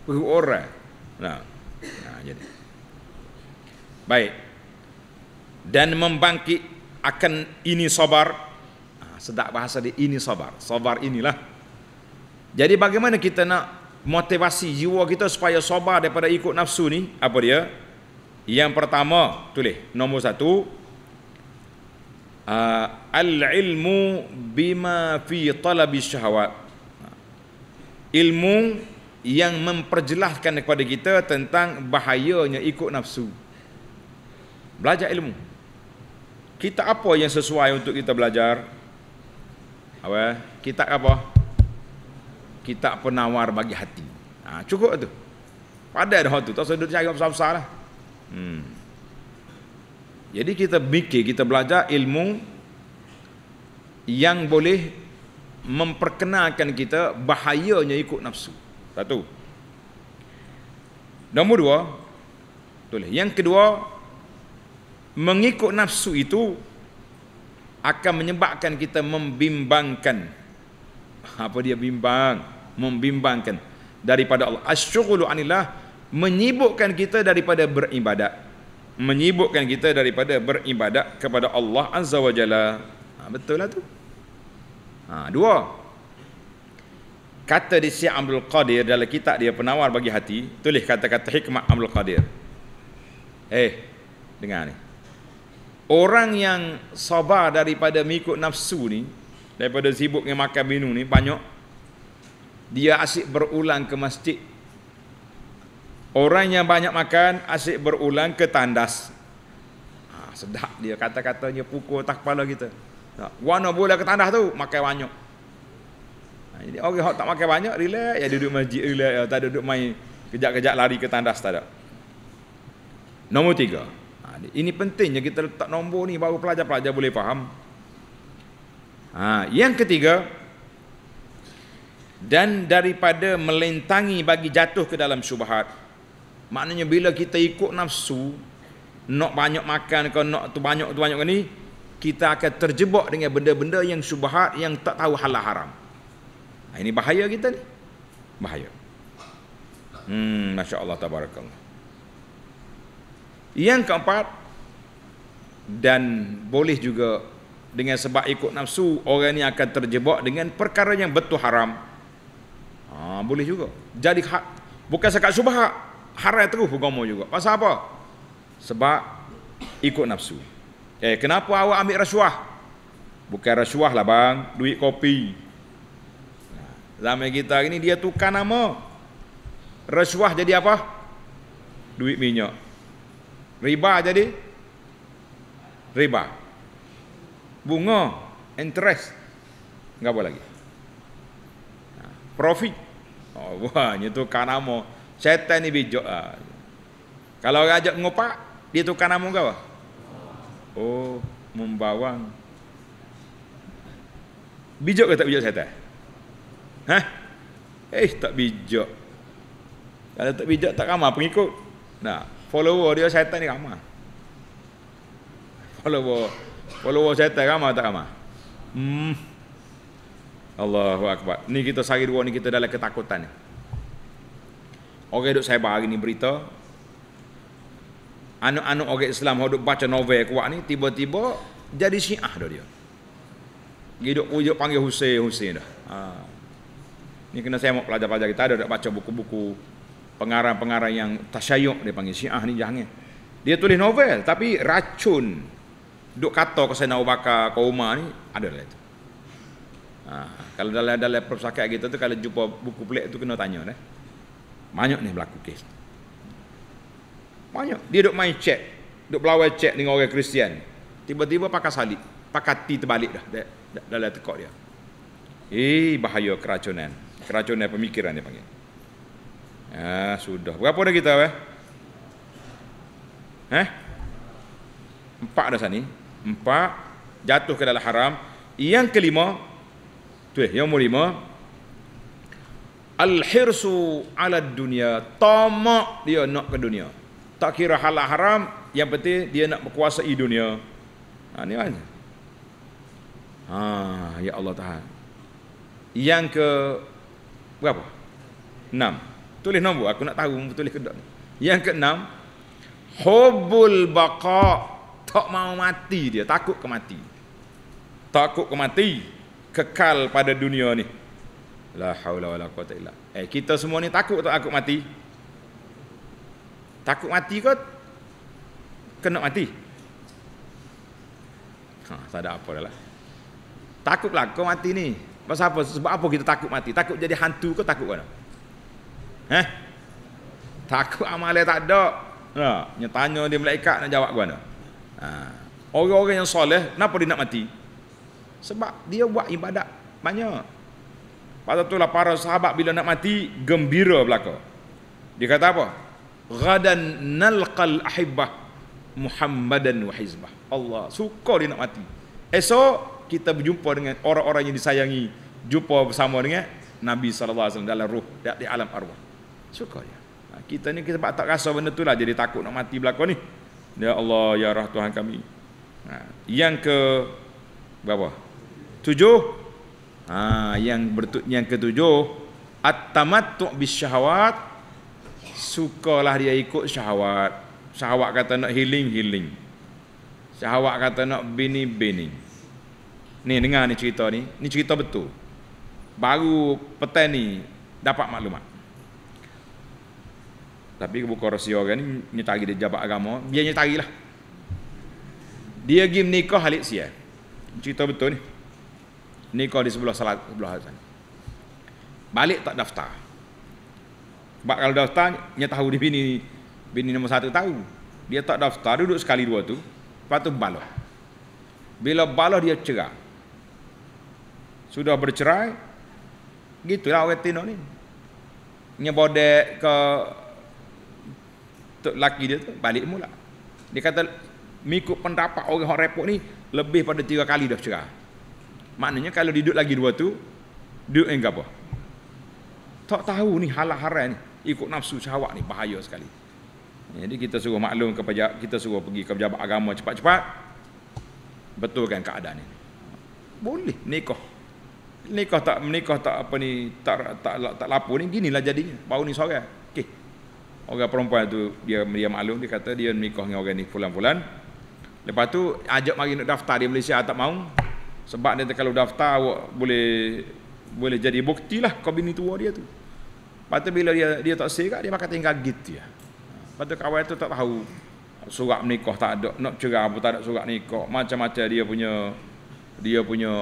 perut orang nah, nah jadi baik dan membangkit akan ini sabar ah, sedap bahasa dia ini sabar sabar inilah jadi bagaimana kita nak motivasi jiwa kita supaya sabar daripada ikut nafsu ni apa dia yang pertama tulis nombor satu uh, ah, al ilmu bima fi talabi syahwat ilmu yang memperjelaskan kepada kita tentang bahayanya ikut nafsu belajar ilmu kita apa yang sesuai untuk kita belajar apa kita apa kita penawar bagi hati ha, cukup tu Padahal dah tu tak sedut cakap besar-besar lah Hmm. Jadi kita mikir, kita belajar ilmu yang boleh memperkenalkan kita bahayanya ikut nafsu. Satu. Nombor dua, tulis. Yang kedua, mengikut nafsu itu akan menyebabkan kita membimbangkan apa dia bimbang membimbangkan daripada Allah asyghulu anillah menyibukkan kita daripada beribadat menyibukkan kita daripada beribadat kepada Allah Azza wa Jalla ha, betul lah tu ha, dua kata di Syekh Abdul Qadir dalam kitab dia penawar bagi hati tulis kata-kata hikmah Abdul Qadir eh dengar ni orang yang sabar daripada mengikut nafsu ni daripada sibuk dengan makan minum ni banyak dia asyik berulang ke masjid Orang yang banyak makan asyik berulang ke tandas. Ha, sedap dia kata-katanya pukul tak kepala kita. Tak. Warna boleh ke tandas tu, makan banyak. Ha, jadi orang yang tak makan banyak, relax. Ya duduk masjid, relax. Ya, tak ada duduk main kejap-kejap lari ke tandas, tak ada. Nombor tiga. Ha, ini pentingnya kita letak nombor ni baru pelajar-pelajar boleh faham. Ha, yang ketiga, dan daripada melentangi bagi jatuh ke dalam syubhat Maknanya bila kita ikut nafsu, nak banyak makan ke nak tu banyak tu banyak ni, kita akan terjebak dengan benda-benda yang syubhat yang tak tahu halal haram. Nah, ha, ini bahaya kita ni. Bahaya. Hmm, masya-Allah tabarakallah. Yang keempat dan boleh juga dengan sebab ikut nafsu orang ini akan terjebak dengan perkara yang betul haram. Ha, boleh juga. Jadi hak bukan sekat subhat haram terus hukummu juga. Pasal apa? Sebab ikut nafsu. Eh, kenapa awak ambil rasuah? Bukan rasuah lah bang, duit kopi. Zaman kita ini dia tukar nama. Rasuah jadi apa? Duit minyak. Riba jadi? Riba. Bunga, interest. Enggak apa lagi. Profit. Oh, wah, itu kan nama. Syaitan ni bijak ah. Kalau orang ajak mengopak, dia tukar nama kau ah. Oh, membawang. Bijak ke tak bijak syaitan? Hah? Eh, tak bijak. Kalau tak bijak tak ramah pengikut. Nah, follower dia syaitan ni ramah. Follower follower syaitan ramah tak ramah? Hmm. Allahu akbar. Ni kita sari dua ni kita dalam ketakutan ni. Orang duk sebar hari ni berita. Anak-anak orang Islam yang duk baca novel kuat ni, tiba-tiba jadi syiah dah dia. Dia duk, duk panggil Hussein-Hussein dah. Ha. Ni kena saya mau pelajar-pelajar kita ada, duk baca buku-buku pengarang-pengarang yang tasyayuk dia panggil syiah ni jangan. Dia tulis novel tapi racun duk kata ke saya nak bakar ke rumah ni ada lah itu. Ha. kalau dalam dalam persakat gitu tu kalau jumpa buku pelik tu kena tanya dah. Eh? banyak ni berlaku kes. Banyak. Dia duduk main cek. Duduk berlawan cek dengan orang Kristian. Tiba-tiba pakai salib. Pakai ti terbalik dah. Dalam tekok dia. Eh, bahaya keracunan. Keracunan pemikiran dia panggil. Ah, sudah. Berapa dah kita? Eh? eh? Empat dah sana. Empat. Jatuh ke dalam haram. Yang kelima. Tu yang nombor Al-hirsu ala dunia Tamak dia nak ke dunia Tak kira halal haram Yang penting dia nak berkuasa di dunia ha, Ini kan ha, Ya Allah Tuhan Yang ke Berapa? Enam Tulis nombor aku nak tahu tulis ke tak Yang ke enam Hubul baqa Tak mau mati dia Takut ke mati Takut ke mati Kekal pada dunia ni La haula wala quwata illa. Eh kita semua ni takut tak takut mati? Takut mati ke kena mati? Ha, tak ada apa dahlah. Takutlah kau mati ni. Pasal apa? Sebab apa kita takut mati? Takut jadi hantu ke takut kena? Eh? Takut amal tak ada. Ha, nah, tanya dia malaikat nak jawab gua nah. Ha. Orang-orang yang soleh kenapa dia nak mati? Sebab dia buat ibadat banyak. Pada itulah para sahabat bila nak mati gembira belaka. Dia kata apa? Ghadan nalqal ahibbah Muhammadan wa hizbah. Allah suka dia nak mati. Esok kita berjumpa dengan orang-orang yang disayangi, jumpa bersama dengan Nabi sallallahu alaihi wasallam dalam ruh di alam arwah. Suka dia. Ya? kita ni kita tak rasa benda tu lah jadi takut nak mati belaka ni. Ya Allah ya Rahman Tuhan kami. Ha, yang ke berapa? Tujuh Ha, yang bertut yang ketujuh at-tamattu bis syahawat sukalah dia ikut syahwat. Syahwat kata nak healing healing. Syahwat kata nak bini bini. Ni dengar ni cerita ni. Ni cerita betul. Baru petang ni dapat maklumat. Tapi buka rahsia kan ni nyetari dia jabat agama, biar nyetarilah. Dia lah. gim nikah halik sia. Cerita betul ni. Ni kau di sebelah salat sebelah azan. Balik tak daftar. Sebab kalau daftar nya tahu di bini bini nombor satu tahu. Dia tak daftar duduk sekali dua tu, lepas tu baloh. Bila baloh dia cerai. Sudah bercerai gitulah orang Tino ni. Nya bodek ke untuk laki dia tu balik mula. Dia kata mengikut pendapat orang yang repot ni lebih pada tiga kali dah cerai. Maknanya kalau duduk lagi dua tu, duduk yang apa? Tak tahu ni halah haram ni. Ikut nafsu syahwat ni bahaya sekali. Jadi kita suruh maklum ke pejabat, kita suruh pergi ke pejabat agama cepat-cepat. Betulkan keadaan ni. Boleh nikah. Nikah tak menikah tak apa ni tak tak tak, tak, tak lapo ni ginilah jadinya. Baru ni sorang. Okey. Orang perempuan tu dia dia maklum dia kata dia nikah dengan orang ni fulan-fulan. Lepas tu ajak mari nak daftar di Malaysia tak mau. Sebab dia kalau daftar awak boleh boleh jadi bukti lah kau bini tua dia tu. Patut bila dia dia tak sihat dia maka tinggal gitu ya. Patut kawan tu tak tahu surat nikah tak ada, nak cerai pun tak ada surat nikah. Macam-macam dia punya dia punya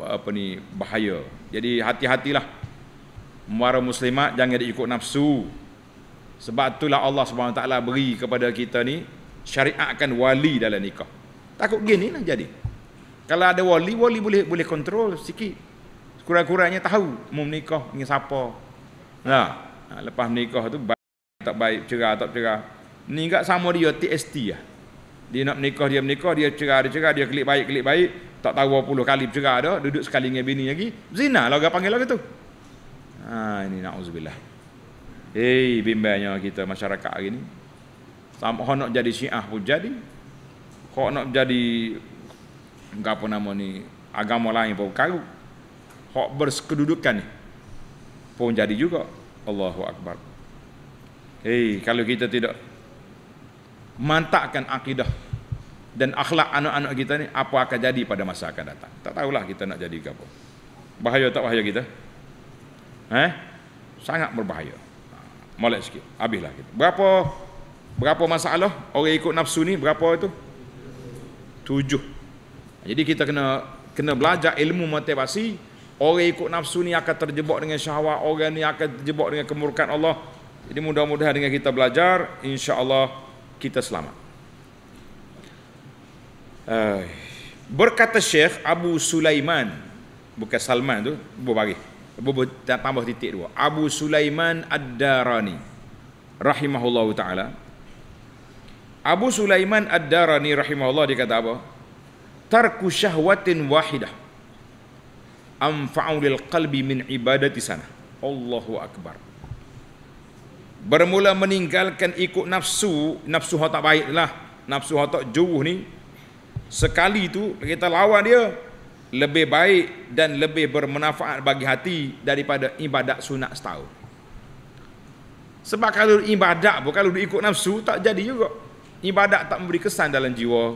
apa ni bahaya. Jadi hati-hatilah. Muara muslimat jangan diikut nafsu. Sebab itulah Allah Subhanahu taala beri kepada kita ni syariatkan wali dalam nikah. Takut gini nak jadi. Kalau ada wali, wali boleh boleh kontrol sikit. Kurang-kurangnya tahu mau menikah dengan siapa. Nah, ha, lepas menikah tu baik tak baik cerah tak cerah. Ni enggak sama dia TST lah. Dia nak menikah, dia menikah, dia cerah, dia cerah, dia kelik baik, kelik baik. Tak tahu berapa puluh kali bercerah dah, duduk sekali dengan bini lagi. Zina lah orang panggil lagi tu. Ha, ini na'udzubillah. Hei, bimbangnya kita masyarakat hari ni. Sama nak jadi syiah pun jadi. Kau nak jadi apa nama ni agama lain pun karu hok bersekedudukan ni pun jadi juga Allahu akbar hey kalau kita tidak mantakkan akidah dan akhlak anak-anak kita ni apa akan jadi pada masa akan datang tak tahulah kita nak jadi apa bahaya tak bahaya kita eh sangat berbahaya molek sikit habislah kita berapa berapa masalah orang ikut nafsu ni berapa itu tujuh jadi kita kena kena belajar ilmu motivasi. Orang ikut nafsu ni akan terjebak dengan syahwat, orang ni akan terjebak dengan kemurkan Allah. Jadi mudah-mudahan dengan kita belajar, insya-Allah kita selamat. Eh, berkata Syekh Abu Sulaiman bukan Salman tu, bubuh bagi. Bubuh tambah titik dua. Abu Sulaiman Ad-Darani rahimahullahu taala. Abu Sulaiman Ad-Darani rahimahullahu dia kata apa? tarku syahwatin wahidah anfa'u lil qalbi min ibadati sana Allahu akbar bermula meninggalkan ikut nafsu nafsu hak tak baiklah nafsu hak tak ni sekali tu kita lawan dia lebih baik dan lebih bermanfaat bagi hati daripada ibadat sunat setahun sebab kalau ibadat pun kalau ikut nafsu tak jadi juga ibadat tak memberi kesan dalam jiwa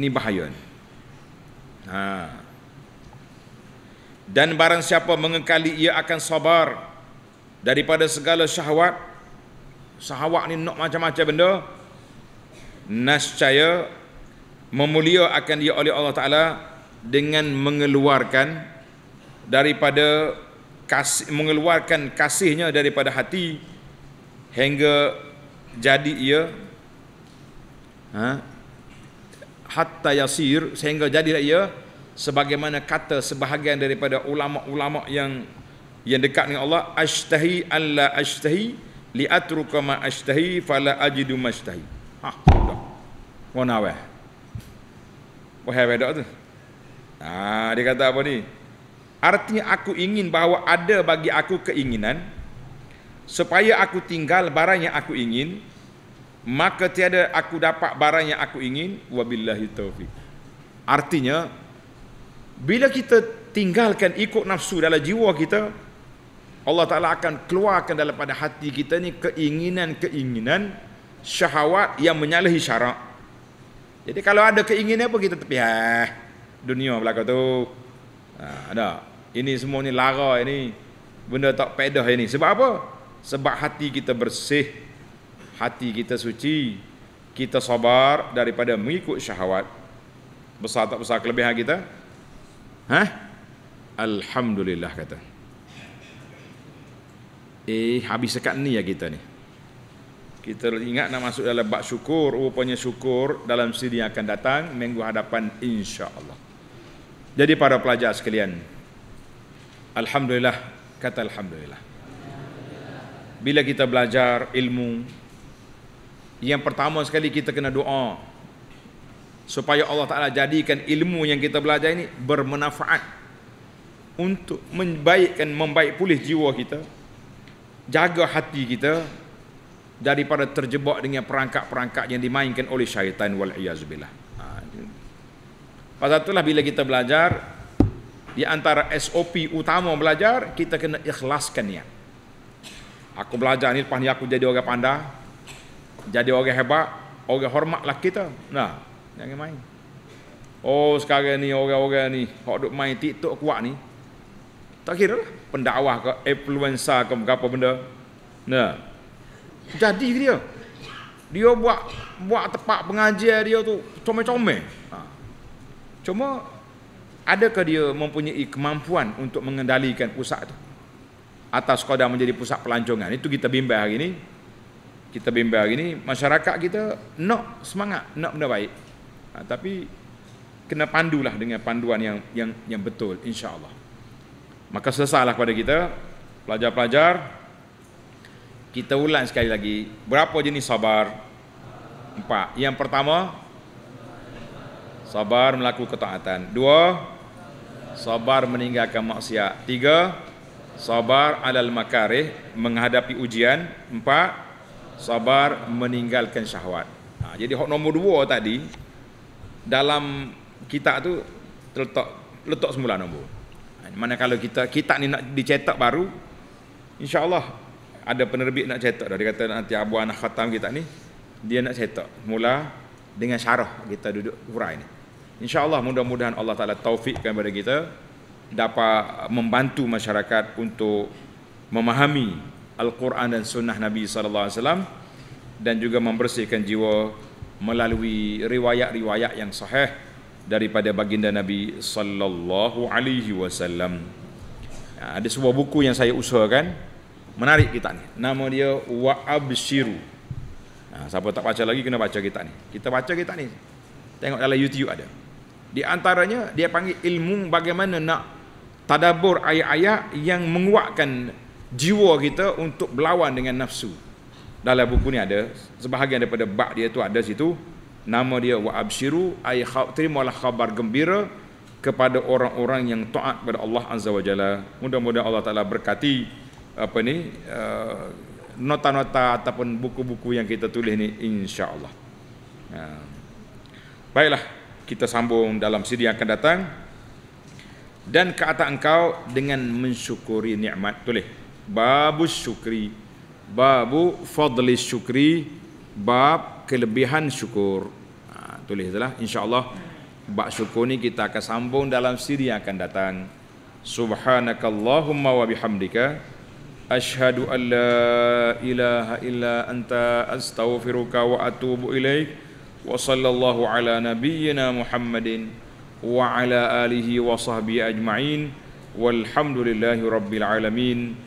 ni bahaya ni Ha. Dan barang siapa mengekali ia akan sabar daripada segala syahwat. Syahwat ni nak macam-macam benda. Nascaya memulia akan dia oleh Allah Ta'ala dengan mengeluarkan daripada kasih, mengeluarkan kasihnya daripada hati hingga jadi ia ha, hatta yasir sehingga jadilah ia sebagaimana kata sebahagian daripada ulama-ulama yang yang dekat dengan Allah ashtahi alla ashtahi li atruka ma ashtahi fala ajidu ma ashtahi ha sudah mana weh weh wedak tu ha dia kata apa ni artinya aku ingin bahawa ada bagi aku keinginan supaya aku tinggal barang yang aku ingin maka tiada aku dapat barang yang aku ingin wabillahi taufik artinya bila kita tinggalkan ikut nafsu dalam jiwa kita Allah Taala akan keluarkan daripada hati kita ni keinginan-keinginan syahwat yang menyalahi syarak jadi kalau ada keinginan apa kita tepi ah dunia belaka tu ha, ada ini semua ni lara ini benda tak pedah ini sebab apa sebab hati kita bersih hati kita suci kita sabar daripada mengikut syahwat besar tak besar kelebihan kita Hah? Alhamdulillah kata eh habis sekat ni ya kita ni kita ingat nak masuk dalam bak syukur rupanya syukur dalam sini akan datang minggu hadapan insya Allah. jadi para pelajar sekalian Alhamdulillah kata Alhamdulillah bila kita belajar ilmu yang pertama sekali kita kena doa supaya Allah Taala jadikan ilmu yang kita belajar ini bermanfaat untuk membaikkan membaik pulih jiwa kita jaga hati kita daripada terjebak dengan perangkap-perangkap yang dimainkan oleh syaitan wal iazbillah. Ha, Pasal itulah bila kita belajar di antara SOP utama belajar kita kena ikhlaskan niat. Aku belajar ni lepas ni aku jadi orang pandai, jadi orang hebat, orang lah kita. Nah, jangan main. Oh, sekarang ni orang-orang ni hok duk main TikTok kuat ni. Tak kira lah pendakwah ke influencer ke apa benda. Nah. Jadi dia. Dia buat buat tempat pengajian dia tu comel-comel. Ha. Cuma ke dia mempunyai kemampuan untuk mengendalikan pusat tu? Atas kodam menjadi pusat pelancongan. Itu kita bimbang hari ini kita bimbang hari ni masyarakat kita nak semangat nak benda baik ha, tapi kena pandulah dengan panduan yang yang yang betul insyaallah maka selesailah pada kita pelajar-pelajar kita ulang sekali lagi berapa jenis sabar empat yang pertama sabar melakukan ketaatan dua sabar meninggalkan maksiat tiga sabar alal makarih menghadapi ujian empat sabar meninggalkan syahwat. Ha, jadi hak nombor dua tadi dalam kitab tu terletak letak semula nombor. Ha, mana kalau kita kitab ni nak dicetak baru insya-Allah ada penerbit nak cetak dah dia kata nanti Abu Anah Khatam kita ni dia nak cetak mula dengan syarah kita duduk Quran ni. Insya-Allah mudah-mudahan Allah Taala taufikkan kepada kita dapat membantu masyarakat untuk memahami Al-Quran dan Sunnah Nabi Sallallahu Alaihi Wasallam dan juga membersihkan jiwa melalui riwayat-riwayat yang sahih daripada baginda Nabi Sallallahu Alaihi Wasallam. Ya, ada sebuah buku yang saya usahakan menarik kita ni. Nama dia Wa Abshiru. Nah, ha, siapa tak baca lagi kena baca kita ni. Kita baca kita ni. Tengok dalam YouTube ada. Di antaranya dia panggil ilmu bagaimana nak tadabur ayat-ayat yang menguatkan jiwa kita untuk berlawan dengan nafsu. Dalam buku ni ada sebahagian daripada bab dia tu ada situ nama dia wa absyiru ay khatrimalah khabar gembira kepada orang-orang yang taat kepada Allah Azza wa Jalla. Mudah-mudahan Allah Taala berkati apa ni eh, nota-nota ataupun buku-buku yang kita tulis ni insya-Allah. Ya. Baiklah, kita sambung dalam siri yang akan datang dan kata engkau dengan mensyukuri nikmat tulis Babu syukri Babu fadli syukri Bab kelebihan syukur ha, Tulis itulah insyaAllah Bab syukur ni kita akan sambung dalam siri yang akan datang Subhanakallahumma wa bihamdika Ashadu an la ilaha illa anta astaghfiruka wa atubu ilaih Wa sallallahu ala nabiyyina Muhammadin Wa ala alihi wa sahbihi ajma'in Walhamdulillahi rabbil alamin Alhamdulillahi alamin